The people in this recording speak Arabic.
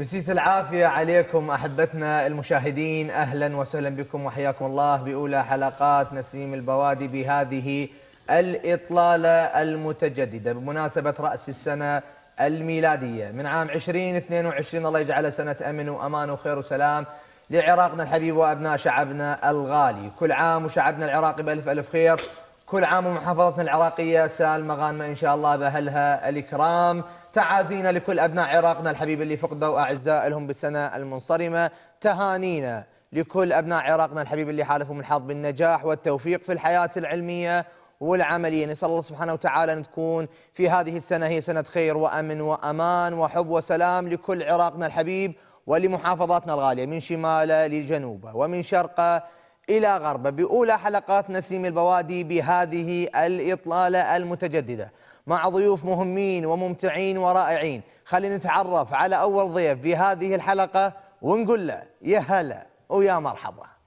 مسيت العافية عليكم أحبتنا المشاهدين أهلا وسهلا بكم وحياكم الله بأولى حلقات نسيم البوادي بهذه الإطلالة المتجددة بمناسبة رأس السنة الميلادية من عام 2022 الله يجعلها سنة أمن وأمان وخير وسلام لعراقنا الحبيب وأبناء شعبنا الغالي كل عام وشعبنا العراقي بألف ألف خير كل عام ومحافظتنا العراقية سالمة غانمة إن شاء الله بأهلها الإكرام تعازينا لكل أبناء عراقنا الحبيب اللي فقدوا أعزائهم بالسنة المنصرمة تهانينا لكل أبناء عراقنا الحبيب اللي حالفهم الحظ بالنجاح والتوفيق في الحياة العلمية والعملية نسأل الله سبحانه وتعالى أن تكون في هذه السنة هي سنة خير وأمن وأمان وحب وسلام لكل عراقنا الحبيب ولمحافظاتنا الغالية من شماله لجنوبه ومن شرقه إلى غربة بأولى حلقات نسيم البوادي بهذه الإطلالة المتجددة مع ضيوف مهمين وممتعين ورائعين خلينا نتعرف على أول ضيف بهذه الحلقة ونقول له يا هلا ويا مرحبا